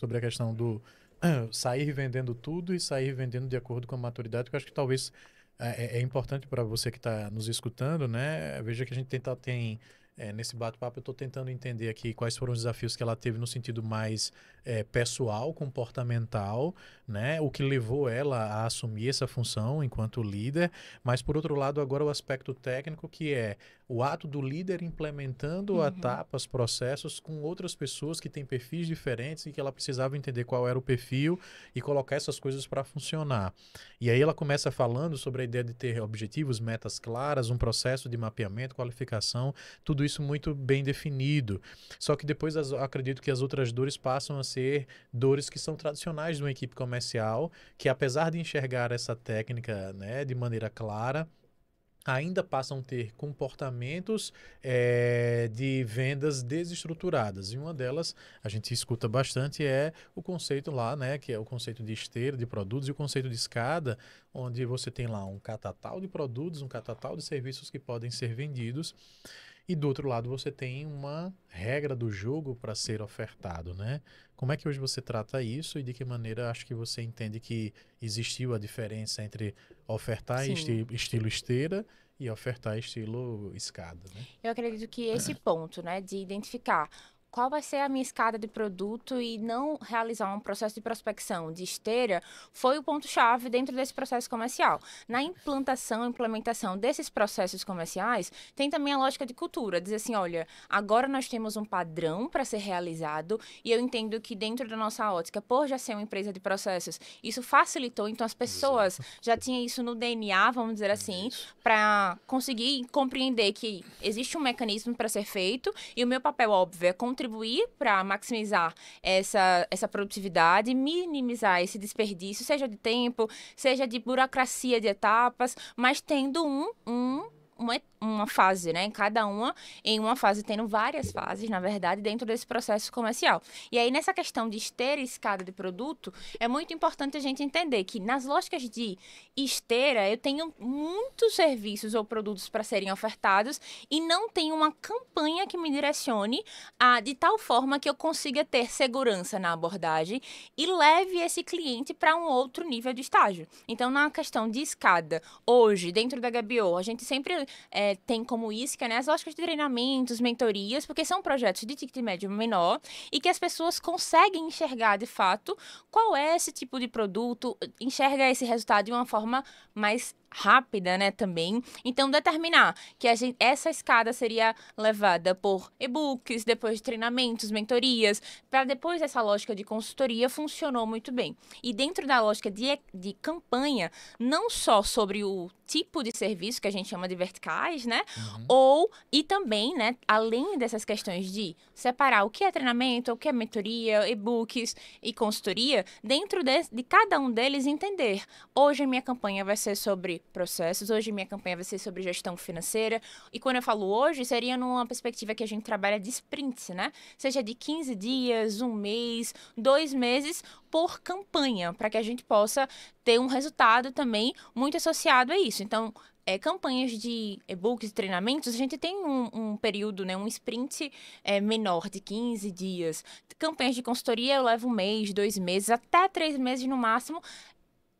sobre a questão do sair vendendo tudo e sair vendendo de acordo com a maturidade, que eu acho que talvez é, é, é importante para você que está nos escutando, né? Veja que a gente tenta, tem tá, é, nesse bate-papo, eu estou tentando entender aqui quais foram os desafios que ela teve no sentido mais é, pessoal, comportamental, né? O que levou ela a assumir essa função enquanto líder, mas por outro lado, agora o aspecto técnico que é o ato do líder implementando uhum. etapas, processos com outras pessoas que têm perfis diferentes e que ela precisava entender qual era o perfil e colocar essas coisas para funcionar. E aí ela começa falando sobre a ideia de ter objetivos, metas claras, um processo de mapeamento, qualificação, tudo isso isso muito bem definido. Só que depois as, acredito que as outras dores passam a ser dores que são tradicionais de uma equipe comercial, que apesar de enxergar essa técnica né, de maneira clara, ainda passam a ter comportamentos é, de vendas desestruturadas. E uma delas, a gente escuta bastante, é o conceito lá, né, que é o conceito de esteira de produtos e o conceito de escada, onde você tem lá um catatal de produtos, um catatal de serviços que podem ser vendidos. E do outro lado você tem uma regra do jogo para ser ofertado, né? Como é que hoje você trata isso e de que maneira acho que você entende que existiu a diferença entre ofertar esti estilo esteira e ofertar estilo escada, né? Eu acredito que esse ponto, né, de identificar qual vai ser a minha escada de produto e não realizar um processo de prospecção de esteira foi o ponto-chave dentro desse processo comercial. Na implantação, implementação desses processos comerciais, tem também a lógica de cultura, dizer assim, olha, agora nós temos um padrão para ser realizado e eu entendo que dentro da nossa ótica, por já ser uma empresa de processos, isso facilitou, então as pessoas Exato. já tinham isso no DNA, vamos dizer assim, para conseguir compreender que existe um mecanismo para ser feito e o meu papel óbvio é contribuir para maximizar essa, essa produtividade, minimizar esse desperdício, seja de tempo, seja de burocracia de etapas, mas tendo um, um uma, uma fase, né? Cada uma em uma fase, tendo várias fases, na verdade, dentro desse processo comercial. E aí, nessa questão de e escada de produto, é muito importante a gente entender que nas lógicas de esteira, eu tenho muitos serviços ou produtos para serem ofertados e não tenho uma campanha que me direcione a, de tal forma que eu consiga ter segurança na abordagem e leve esse cliente para um outro nível de estágio. Então, na questão de escada, hoje, dentro da Gabiô, a gente sempre é, tem como isca né, as lógicas de treinamentos, mentorias, porque são projetos de ticket médio menor e que as pessoas conseguem enxergar de fato qual é esse tipo de produto, enxerga esse resultado de uma forma mais rápida, né, também. Então, determinar que gente, essa escada seria levada por e-books, depois treinamentos, mentorias, para depois essa lógica de consultoria funcionou muito bem. E dentro da lógica de, de campanha, não só sobre o tipo de serviço que a gente chama de verticais, né, uhum. ou e também, né, além dessas questões de separar o que é treinamento, o que é mentoria, e-books e consultoria, dentro de, de cada um deles entender. Hoje a minha campanha vai ser sobre processos. Hoje minha campanha vai ser sobre gestão financeira. E quando eu falo hoje, seria numa perspectiva que a gente trabalha de sprints, né? Seja de 15 dias, um mês, dois meses por campanha, para que a gente possa ter um resultado também muito associado a isso. Então, é, campanhas de e-books, treinamentos, a gente tem um, um período, né, um sprint é, menor de 15 dias. Campanhas de consultoria eu levo um mês, dois meses, até três meses no máximo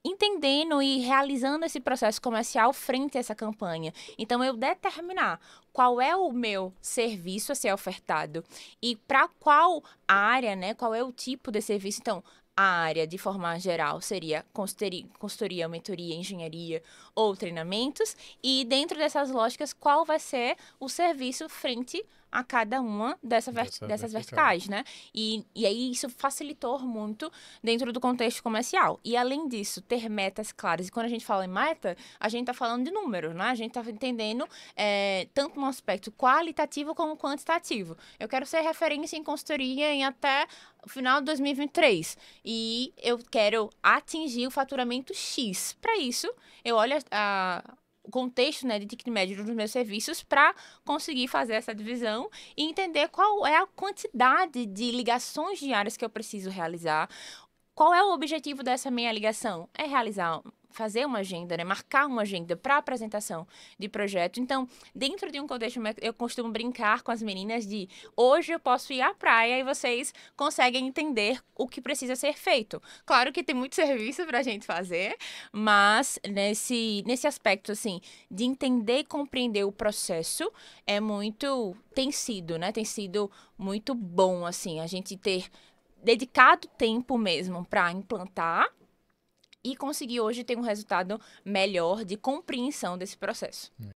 entendendo e realizando esse processo comercial frente a essa campanha. Então, eu determinar qual é o meu serviço a ser ofertado e para qual área, né? Qual é o tipo de serviço. Então, a área, de forma geral, seria consultoria, consultoria, mentoria, engenharia ou treinamentos. E dentro dessas lógicas, qual vai ser o serviço frente a a cada uma dessa ver Dessa dessas verticais, né? E, e aí isso facilitou muito dentro do contexto comercial. E além disso, ter metas claras. E quando a gente fala em meta, a gente está falando de números, né? A gente está entendendo é, tanto um aspecto qualitativo como quantitativo. Eu quero ser referência em consultoria em até o final de 2023 e eu quero atingir o faturamento X. Para isso, eu olho a, contexto né, de ticket médio dos meus serviços para conseguir fazer essa divisão e entender qual é a quantidade de ligações diárias que eu preciso realizar, qual é o objetivo dessa minha ligação? É realizar fazer uma agenda, né? marcar uma agenda para apresentação de projeto. Então, dentro de um contexto, é eu costumo brincar com as meninas de hoje eu posso ir à praia e vocês conseguem entender o que precisa ser feito. Claro que tem muito serviço para a gente fazer, mas nesse, nesse aspecto, assim, de entender e compreender o processo é muito, tem sido, né? Tem sido muito bom, assim, a gente ter dedicado tempo mesmo para implantar e conseguir hoje ter um resultado melhor de compreensão desse processo.